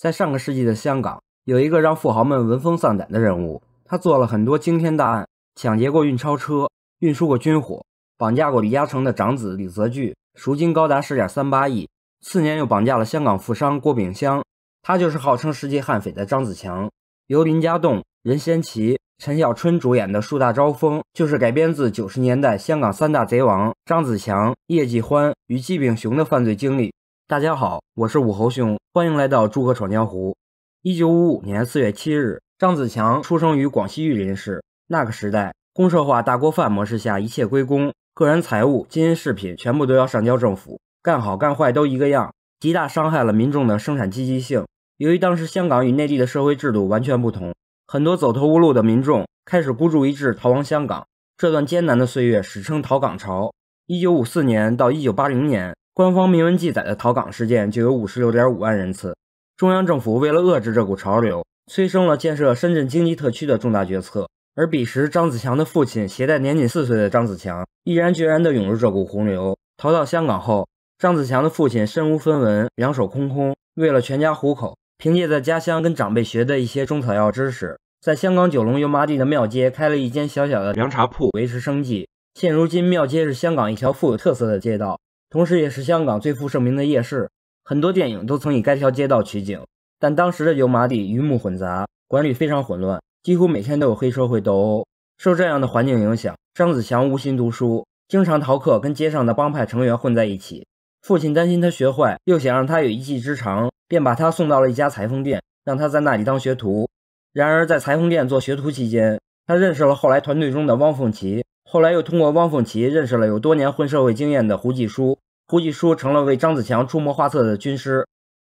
在上个世纪的香港，有一个让富豪们闻风丧胆的人物，他做了很多惊天大案，抢劫过运钞车，运输过军火，绑架过李嘉诚的长子李泽钜，赎金高达十点三八亿。次年又绑架了香港富商郭炳湘，他就是号称“世纪悍匪”的张子强。由林家栋、任贤齐、陈小春主演的《树大招风》，就是改编自九十年代香港三大贼王张子强、叶继欢与纪炳雄的犯罪经历。大家好，我是武侯兄，欢迎来到诸葛闯江湖。一九五五年四月七日，张子强出生于广西玉林市。那个时代，公社化大锅饭模式下，一切归公，个人财物、金银饰品全部都要上交政府，干好干坏都一个样，极大伤害了民众的生产积极性。由于当时香港与内地的社会制度完全不同，很多走投无路的民众开始孤注一掷逃亡香港。这段艰难的岁月史称“逃港潮”。一九五四年到一九八零年。官方明文记载的逃港事件就有五十六点五万人次。中央政府为了遏制这股潮流，催生了建设深圳经济特区的重大决策。而彼时，张子强的父亲携带年仅四岁的张子强，毅然决然地涌入这股洪流，逃到香港后，张子强的父亲身无分文，两手空空，为了全家糊口，凭借在家乡跟长辈学的一些中草药知识，在香港九龙油麻地的庙街开了一间小小的凉茶铺维持生计。现如今，庙街是香港一条富有特色的街道。同时，也是香港最负盛名的夜市，很多电影都曾以该条街道取景。但当时的油麻地鱼目混杂，管理非常混乱，几乎每天都有黑社会斗殴。受这样的环境影响，张子强无心读书，经常逃课，跟街上的帮派成员混在一起。父亲担心他学坏，又想让他有一技之长，便把他送到了一家裁缝店，让他在那里当学徒。然而，在裁缝店做学徒期间，他认识了后来团队中的汪凤岐。后来又通过汪凤岐认识了有多年混社会经验的胡继书，胡继书成了为张子强出谋划策的军师。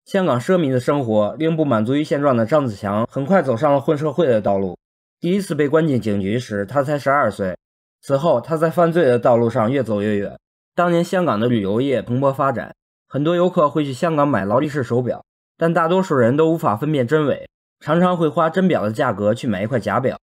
香港奢靡的生活令不满足于现状的张子强很快走上了混社会的道路。第一次被关进警局时，他才十二岁。此后，他在犯罪的道路上越走越远。当年，香港的旅游业蓬勃发展，很多游客会去香港买劳力士手表，但大多数人都无法分辨真伪，常常会花真表的价格去买一块假表。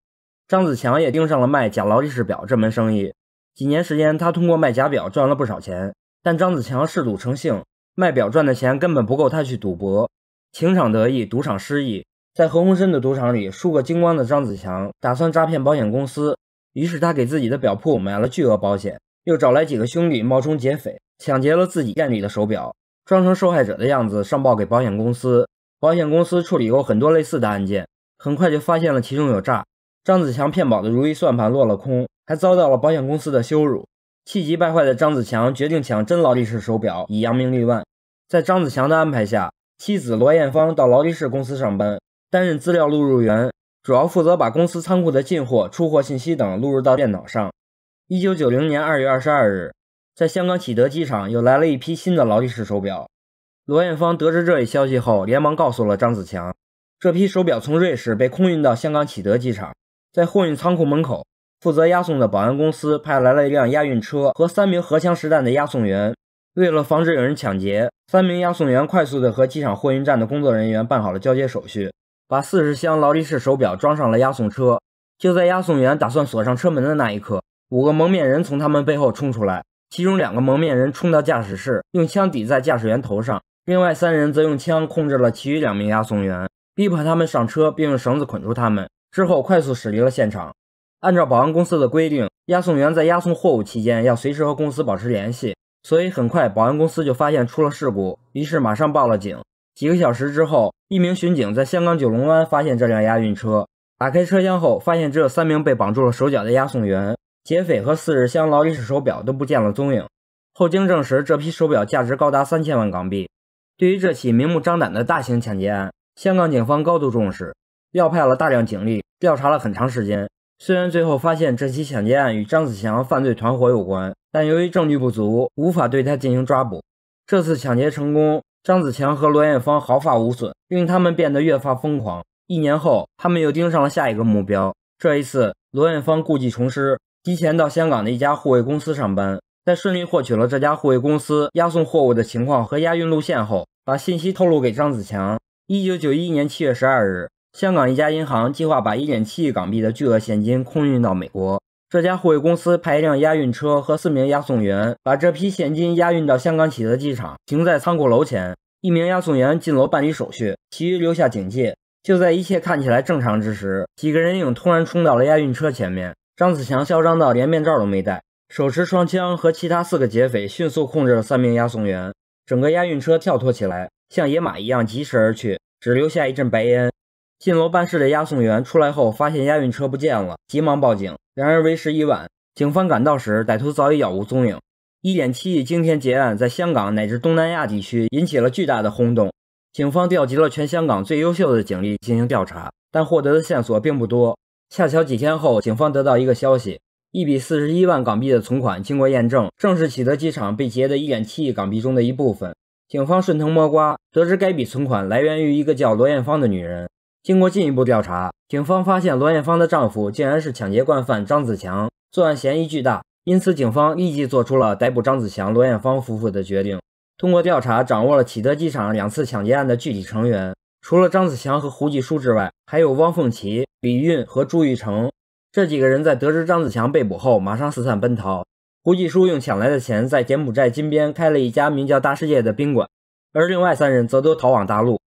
张子强也盯上了卖假劳力士表这门生意。几年时间，他通过卖假表赚了不少钱。但张子强嗜赌成性，卖表赚的钱根本不够他去赌博。情场得意，赌场失意，在何鸿燊的赌场里输个精光的张子强，打算诈骗保险公司。于是他给自己的表铺买了巨额保险，又找来几个兄弟冒充劫匪，抢劫了自己店里的手表，装成受害者的样子上报给保险公司。保险公司处理过很多类似的案件，很快就发现了其中有诈。张子强骗保的如意算盘落了空，还遭到了保险公司的羞辱。气急败坏的张子强决定抢真劳力士手表以扬名立万。在张子强的安排下，妻子罗艳芳到劳力士公司上班，担任资料录入员，主要负责把公司仓库的进货、出货信息等录入到电脑上。一九九零年二月二十二日，在香港启德机场又来了一批新的劳力士手表。罗艳芳得知这一消息后，连忙告诉了张子强，这批手表从瑞士被空运到香港启德机场。在货运仓库门口，负责押送的保安公司派来了一辆押运车和三名荷枪实弹的押送员。为了防止有人抢劫，三名押送员快速地和机场货运站的工作人员办好了交接手续，把四十箱劳力士手表装上了押送车。就在押送员打算锁上车门的那一刻，五个蒙面人从他们背后冲出来，其中两个蒙面人冲到驾驶室，用枪抵在驾驶员头上；另外三人则用枪控制了其余两名押送员，逼迫他们上车，并用绳子捆住他们。之后快速驶离了现场。按照保安公司的规定，押送员在押送货物期间要随时和公司保持联系，所以很快保安公司就发现出了事故，于是马上报了警。几个小时之后，一名巡警在香港九龙湾发现这辆押运车，打开车厢后发现只有三名被绑住了手脚的押送员、劫匪和四十箱劳力士手表都不见了踪影。后经证实，这批手表价值高达三千万港币。对于这起明目张胆的大型抢劫案，香港警方高度重视，调派了大量警力。调查了很长时间，虽然最后发现这起抢劫案与张子强犯罪团伙有关，但由于证据不足，无法对他进行抓捕。这次抢劫成功，张子强和罗艳芳毫发无损，令他们变得越发疯狂。一年后，他们又盯上了下一个目标。这一次，罗艳芳故技重施，提前到香港的一家护卫公司上班，在顺利获取了这家护卫公司押送货物的情况和押运路线后，把信息透露给张子强。一九九一年七月十二日。香港一家银行计划把1.7亿港币的巨额现金空运到美国。这家货运公司派一辆押运车和四名押送员，把这批现金押运到香港启德机场，停在仓库楼前。一名押送员进楼办理手续，其余留下警戒。就在一切看起来正常之时，几个人影突然冲到了押运车前面。张子强嚣张到连面罩都没戴，手持双枪和其他四个劫匪迅速控制了三名押送员，整个押运车跳脱起来，像野马一样疾驰而去，只留下一阵白烟。进楼办事的押送员出来后，发现押运车不见了，急忙报警。然而为时已晚，警方赶到时，歹徒早已杳无踪影。一点七亿惊天劫案在香港乃至东南亚地区引起了巨大的轰动。警方调集了全香港最优秀的警力进行调查，但获得的线索并不多。恰巧几天后，警方得到一个消息：一笔四十一万港币的存款，经过验证，正是启德机场被劫的一点七亿港币中的一部分。警方顺藤摸瓜，得知该笔存款来源于一个叫罗艳芳的女人。经过进一步调查，警方发现罗艳芳的丈夫竟然是抢劫惯犯张子强，作案嫌疑巨大，因此警方立即做出了逮捕张子强、罗艳芳夫妇的决定。通过调查，掌握了启德机场两次抢劫案的具体成员，除了张子强和胡继书之外，还有汪凤岐、李运和朱玉成这几个人。在得知张子强被捕后，马上四散奔逃。胡继书用抢来的钱在柬埔寨金边开了一家名叫“大世界”的宾馆，而另外三人则都逃往大陆。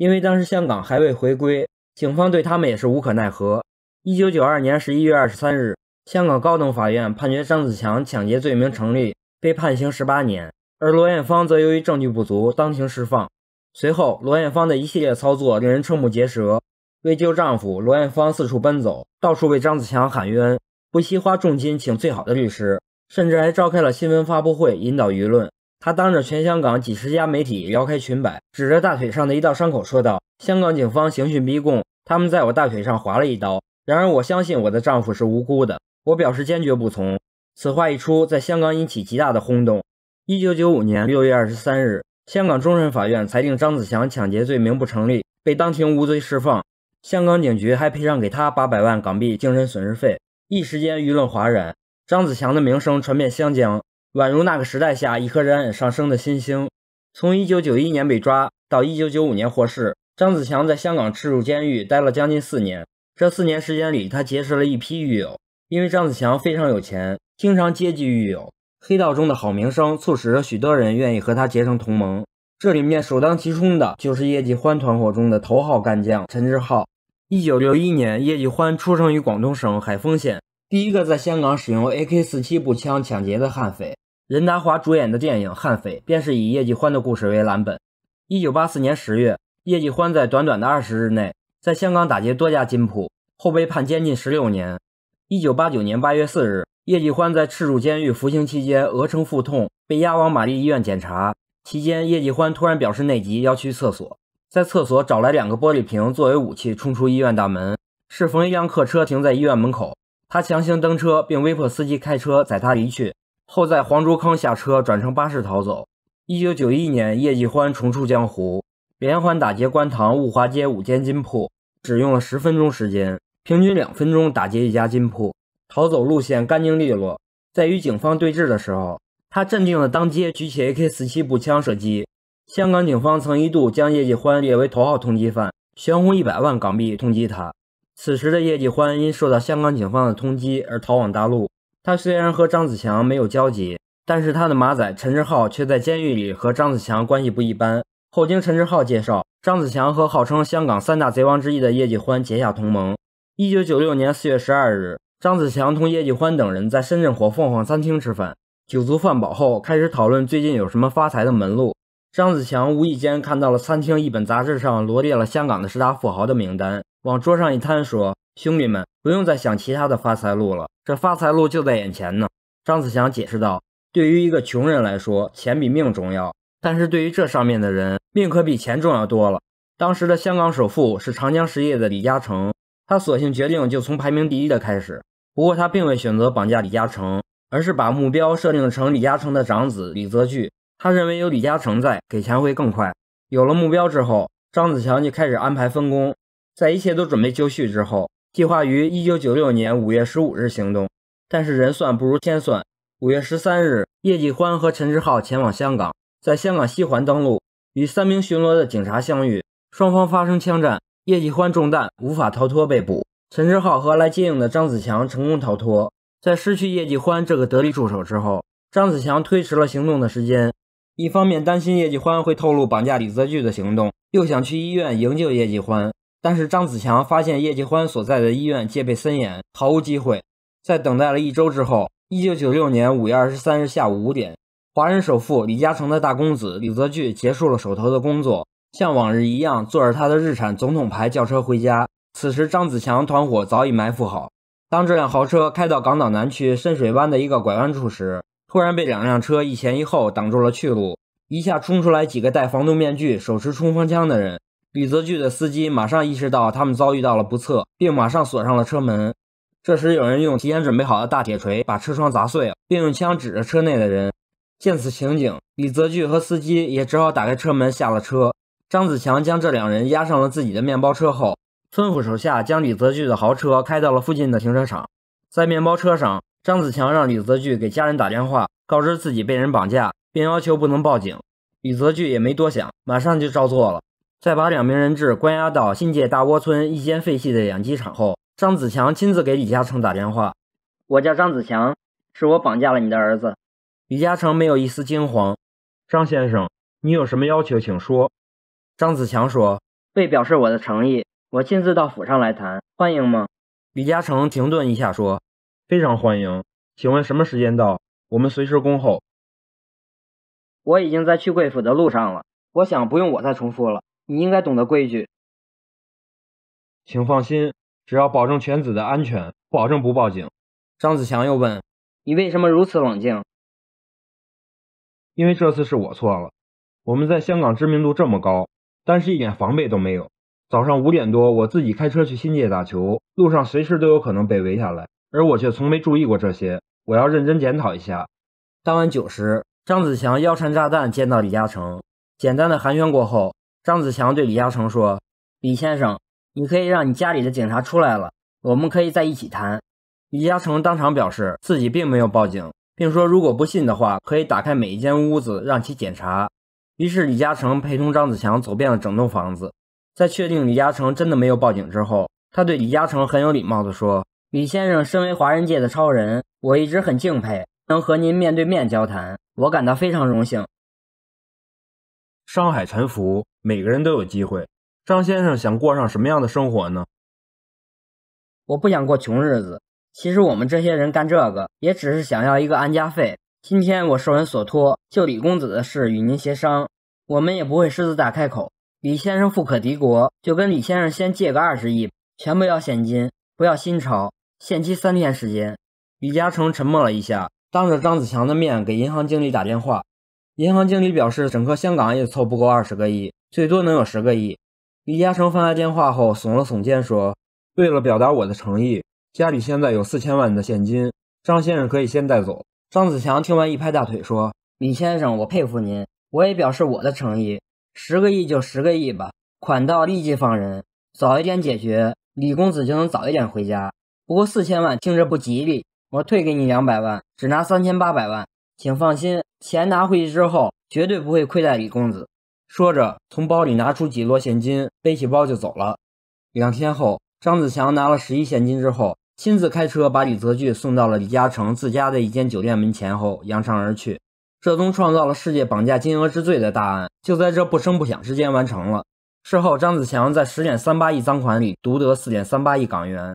因为当时香港还未回归，警方对他们也是无可奈何。一九九二年十一月二十三日，香港高等法院判决张子强抢劫罪名成立，被判刑十八年，而罗艳芳则由于证据不足，当庭释放。随后，罗艳芳的一系列操作令人瞠目结舌。为救丈夫，罗艳芳四处奔走，到处为张子强喊冤，不惜花重金请最好的律师，甚至还召开了新闻发布会，引导舆论。他当着全香港几十家媒体撩开裙摆，指着大腿上的一道伤口说道：“香港警方刑讯逼供，他们在我大腿上划了一刀。”然而，我相信我的丈夫是无辜的，我表示坚决不从。此话一出，在香港引起极大的轰动。一九九五年六月二十三日，香港终审法院裁定张子强抢劫罪名不成立，被当庭无罪释放。香港警局还赔偿给他八百万港币精神损失费。一时间，舆论哗然，张子强的名声传遍香江。宛如那个时代下一颗冉冉上升的新星，从1991年被抓到1995年获释，张子强在香港赤柱监狱待了将近四年。这四年时间里，他结识了一批狱友，因为张子强非常有钱，经常接济狱友，黑道中的好名声促使着许多人愿意和他结成同盟。这里面首当其冲的就是叶继欢团伙中的头号干将陈志浩。1961年，叶继欢出生于广东省海丰县。第一个在香港使用 AK-47 步枪抢劫的悍匪任达华主演的电影《悍匪》便是以叶继欢的故事为蓝本。一九八四年十月，叶继欢在短短的二十日内在香港打劫多家金铺后被判监禁十六年。一九八九年八月四日，叶继欢在赤柱监狱服刑期间，额称腹痛被押往玛丽医院检查，期间叶继欢突然表示内急要去厕所，在厕所找来两个玻璃瓶作为武器冲出医院大门，适逢一辆客车停在医院门口。他强行登车，并威迫司机开车载他离去，后在黄竹坑下车，转乘巴士逃走。一九九一年，叶继欢重出江湖，连环打劫观塘、物华街五间金铺，只用了十分钟时间，平均两分钟打劫一家金铺。逃走路线干净利落。在与警方对峙的时候，他镇定了当街举起 AK 四七步枪射击。香港警方曾一度将叶继欢列为头号通缉犯，悬红一百万港币通缉他。此时的叶继欢因受到香港警方的通缉而逃往大陆。他虽然和张子强没有交集，但是他的马仔陈志浩却在监狱里和张子强关系不一般。后经陈志浩介绍，张子强和号称香港三大贼王之一的叶继欢结下同盟。一九九六年四月十二日，张子强同叶继欢等人在深圳火凤凰餐厅吃饭，酒足饭饱后开始讨论最近有什么发财的门路。张子强无意间看到了餐厅一本杂志上罗列了香港的十大富豪的名单。往桌上一摊，说：“兄弟们，不用再想其他的发财路了，这发财路就在眼前呢。”张子强解释道：“对于一个穷人来说，钱比命重要；但是对于这上面的人，命可比钱重要多了。”当时的香港首富是长江实业的李嘉诚，他索性决定就从排名第一的开始。不过他并未选择绑架李嘉诚，而是把目标设定成李嘉诚的长子李泽钜。他认为有李嘉诚在，给钱会更快。有了目标之后，张子强就开始安排分工。在一切都准备就绪之后，计划于一九九六年五月十五日行动。但是人算不如天算，五月十三日，叶继欢和陈志浩前往香港，在香港西环登陆，与三名巡逻的警察相遇，双方发生枪战，叶继欢中弹无法逃脱被捕。陈志浩和来接应的张子强成功逃脱。在失去叶继欢这个得力助手之后，张子强推迟了行动的时间，一方面担心叶继欢会透露绑架李泽钜的行动，又想去医院营救叶继欢。但是张子强发现叶继欢所在的医院戒备森严，毫无机会。在等待了一周之后，一九九六年五月二十三日下午五点，华人首富李嘉诚的大公子李泽钜结束了手头的工作，像往日一样坐着他的日产总统牌轿车回家。此时，张子强团伙早已埋伏好。当这辆豪车开到港岛南区深水湾的一个拐弯处时，突然被两辆车一前一后挡住了去路，一下冲出来几个戴防毒面具、手持冲锋枪的人。李泽钜的司机马上意识到他们遭遇到了不测，并马上锁上了车门。这时有人用提前准备好的大铁锤把车窗砸碎，并用枪指着车内的人。见此情景，李泽钜和司机也只好打开车门下了车。张子强将这两人押上了自己的面包车后，吩咐手下将李泽钜的豪车开到了附近的停车场。在面包车上，张子强让李泽钜给家人打电话，告知自己被人绑架，并要求不能报警。李泽钜也没多想，马上就照做了。在把两名人质关押到新界大窝村一间废弃的养鸡场后，张子强亲自给李嘉诚打电话：“我叫张子强，是我绑架了你的儿子。”李嘉诚没有一丝惊慌：“张先生，你有什么要求，请说。”张子强说：“为表示我的诚意，我亲自到府上来谈，欢迎吗？”李嘉诚停顿一下说：“非常欢迎，请问什么时间到？我们随时恭候。”我已经在去贵府的路上了，我想不用我再重复了。你应该懂得规矩，请放心，只要保证犬子的安全，保证不报警。张子强又问：“你为什么如此冷静？”因为这次是我错了。我们在香港知名度这么高，但是一点防备都没有。早上五点多，我自己开车去新界打球，路上随时都有可能被围下来，而我却从没注意过这些。我要认真检讨一下。当晚九时，张子强腰缠炸弹见到李嘉诚，简单的寒暄过后。张子强对李嘉诚说：“李先生，你可以让你家里的警察出来了，我们可以在一起谈。”李嘉诚当场表示自己并没有报警，并说：“如果不信的话，可以打开每一间屋子让其检查。”于是，李嘉诚陪同张子强走遍了整栋房子，在确定李嘉诚真的没有报警之后，他对李嘉诚很有礼貌地说：“李先生，身为华人界的超人，我一直很敬佩，能和您面对面交谈，我感到非常荣幸。”商海沉浮，每个人都有机会。张先生想过上什么样的生活呢？我不想过穷日子。其实我们这些人干这个，也只是想要一个安家费。今天我受人所托，就李公子的事与您协商，我们也不会狮子大开口。李先生富可敌国，就跟李先生先借个二十亿，全部要现金，不要新钞，限期三天时间。李嘉诚沉默了一下，当着张子强的面给银行经理打电话。银行经理表示，整个香港也凑不够二十个亿，最多能有十个亿。李嘉诚放下电话后，耸了耸肩说：“为了表达我的诚意，家里现在有四千万的现金，张先生可以先带走。”张子强听完一拍大腿说：“李先生，我佩服您！我也表示我的诚意，十个亿就十个亿吧，款到立即放人，早一点解决，李公子就能早一点回家。不过四千万听着不吉利，我退给你两百万，只拿三千八百万，请放心。”钱拿回去之后，绝对不会亏待李公子。说着，从包里拿出几摞现金，背起包就走了。两天后，张子强拿了十一现金之后，亲自开车把李泽钜送到了李嘉诚自家的一间酒店门前，后扬长而去。这宗创造了世界绑架金额之最的大案，就在这不声不响之间完成了。事后，张子强在十点三八亿赃款里独得四点三八亿港元。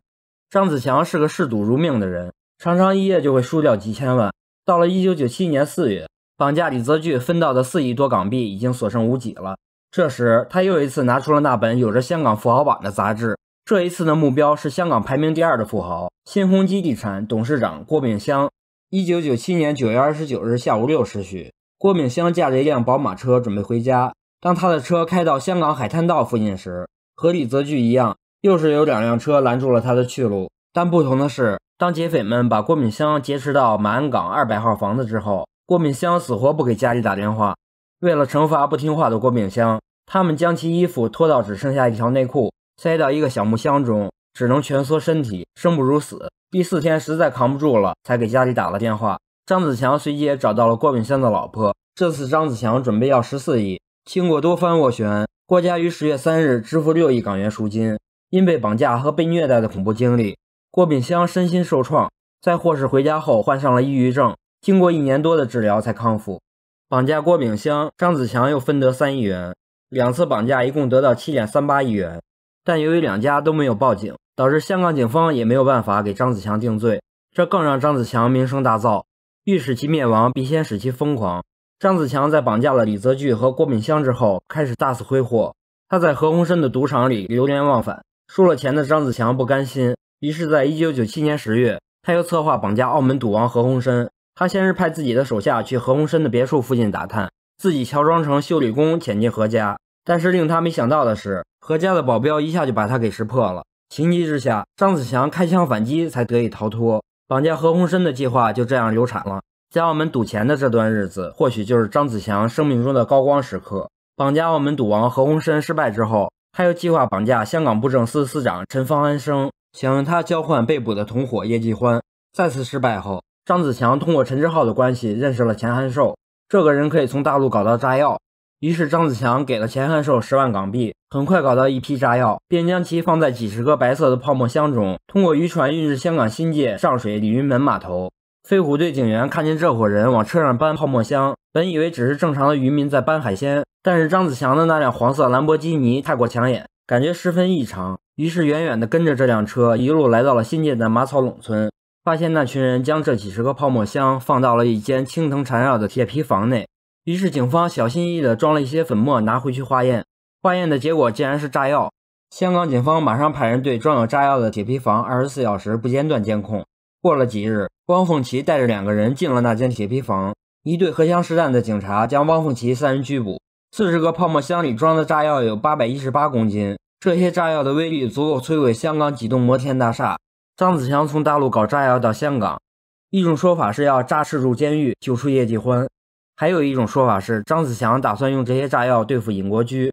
张子强是个嗜赌如命的人，常常一夜就会输掉几千万。到了一九九七年四月。绑架李泽钜分到的四亿多港币已经所剩无几了。这时，他又一次拿出了那本有着香港富豪榜的杂志。这一次的目标是香港排名第二的富豪新鸿基地产董事长郭炳湘。一九九七年九月二十九日下午六时许，郭炳湘驾着一辆宝马车准备回家。当他的车开到香港海滩道附近时，和李泽钜一样，又是有两辆车拦住了他的去路。但不同的是，当劫匪们把郭炳湘劫持到马鞍港二百号房子之后，郭敏香死活不给家里打电话。为了惩罚不听话的郭敏香，他们将其衣服脱到只剩下一条内裤，塞到一个小木箱中，只能蜷缩身体，生不如死。第四天实在扛不住了，才给家里打了电话。张子强随即也找到了郭敏香的老婆。这次张子强准备要十四亿。经过多番斡旋，郭家于十月三日支付六亿港元赎金。因被绑架和被虐待的恐怖经历，郭敏香身心受创，在获释回家后患上了抑郁症。经过一年多的治疗才康复。绑架郭炳湘，张子强又分得三亿元，两次绑架一共得到七点三八亿元。但由于两家都没有报警，导致香港警方也没有办法给张子强定罪，这更让张子强名声大噪。欲使其灭亡，必先使其疯狂。张子强在绑架了李泽钜和郭炳湘之后，开始大肆挥霍。他在何鸿燊的赌场里流连忘返，输了钱的张子强不甘心，于是，在一九九七年十月，他又策划绑架澳门赌王何鸿燊。他先是派自己的手下去何鸿燊的别墅附近打探，自己乔装成修理工潜进何家。但是令他没想到的是，何家的保镖一下就把他给识破了。情急之下，张子强开枪反击，才得以逃脱。绑架何鸿燊的计划就这样流产了。在澳门赌钱的这段日子，或许就是张子强生命中的高光时刻。绑架澳门赌王何鸿燊失败之后，他又计划绑架香港布政司司长陈方安生，想用他交换被捕的同伙叶继欢。再次失败后。张子强通过陈志浩的关系认识了钱汉寿，这个人可以从大陆搞到炸药。于是张子强给了钱汉寿十万港币，很快搞到一批炸药，便将其放在几十个白色的泡沫箱中，通过渔船运至香港新界上水鲤鱼门码头。飞虎队警员看见这伙人往车上搬泡沫箱，本以为只是正常的渔民在搬海鲜，但是张子强的那辆黄色兰博基尼太过抢眼，感觉十分异常，于是远远地跟着这辆车，一路来到了新界的马草垄村。发现那群人将这几十个泡沫箱放到了一间青藤缠绕的铁皮房内，于是警方小心翼翼地装了一些粉末拿回去化验，化验的结果竟然是炸药。香港警方马上派人对装有炸药的铁皮房二十四小时不间断监控。过了几日，汪凤岐带着两个人进了那间铁皮房，一队荷枪实弹的警察将汪凤岐三人拘捕。四十个泡沫箱里装的炸药有八百一十八公斤，这些炸药的威力足够摧毁香港几栋摩天大厦。张子强从大陆搞炸药到香港，一种说法是要炸事入监狱救出叶继欢，还有一种说法是张子强打算用这些炸药对付尹国驹。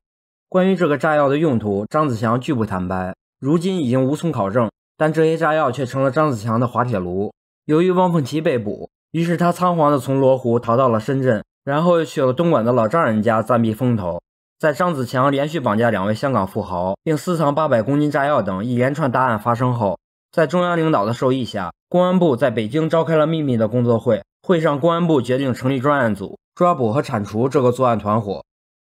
关于这个炸药的用途，张子强拒不坦白，如今已经无从考证。但这些炸药却成了张子强的滑铁卢。由于汪凤岐被捕，于是他仓皇地从罗湖逃到了深圳，然后又去了东莞的老丈人家暂避风头。在张子强连续绑架两位香港富豪，并私藏八百公斤炸药等一连串大案发生后，在中央领导的授意下，公安部在北京召开了秘密的工作会。会上，公安部决定成立专案组，抓捕和铲除这个作案团伙。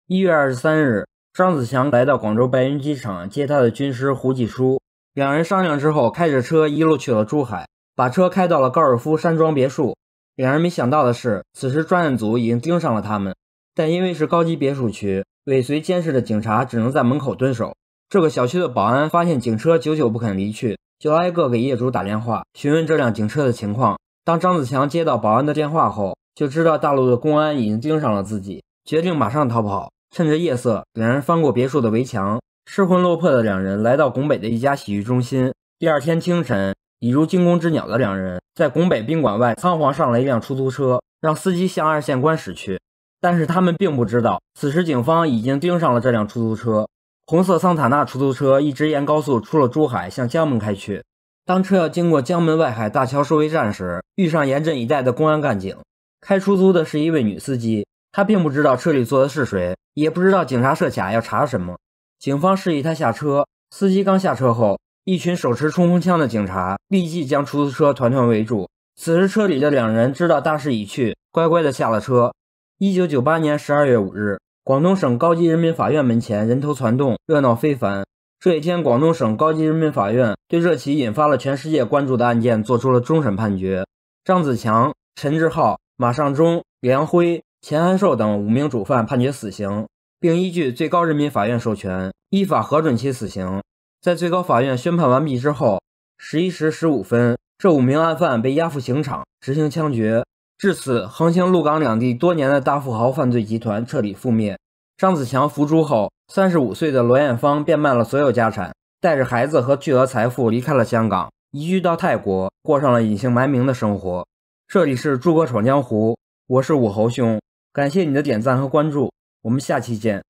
一月二十三日，张子强来到广州白云机场接他的军师胡济书，两人商量之后，开着车一路去了珠海，把车开到了高尔夫山庄别墅。两人没想到的是，此时专案组已经盯上了他们，但因为是高级别墅区，尾随监视的警察只能在门口蹲守。这个小区的保安发现警车久久不肯离去。就挨个给业主打电话询问这辆警车的情况。当张子强接到保安的电话后，就知道大陆的公安已经盯上了自己，决定马上逃跑。趁着夜色，两人翻过别墅的围墙。失魂落魄的两人来到拱北的一家洗浴中心。第二天清晨，已如惊弓之鸟的两人在拱北宾馆外仓皇上了一辆出租车，让司机向二线关驶去。但是他们并不知道，此时警方已经盯上了这辆出租车。红色桑塔纳出租车一直沿高速出了珠海，向江门开去。当车要经过江门外海大桥收费站时，遇上严阵以待的公安干警。开出租的是一位女司机，她并不知道车里坐的是谁，也不知道警察设卡要查什么。警方示意她下车，司机刚下车后，一群手持冲锋枪的警察立即将出租车团团围住。此时车里的两人知道大势已去，乖乖的下了车。一九九八年十二月五日。广东省高级人民法院门前人头攒动，热闹非凡。这一天，广东省高级人民法院对这起引发了全世界关注的案件作出了终审判决。张子强、陈志浩、马尚忠、梁辉、钱安寿等五名主犯判决死刑，并依据最高人民法院授权，依法核准其死刑。在最高法院宣判完毕之后，十一时十五分，这五名案犯被押赴刑场执行枪决。至此，横行陆港两地多年的大富豪犯罪集团彻底覆灭。张子强伏诛后，三十五岁的罗艳芳变卖了所有家产，带着孩子和巨额财富离开了香港，移居到泰国，过上了隐姓埋名的生活。这里是诸葛闯江湖，我是武侯兄，感谢你的点赞和关注，我们下期见。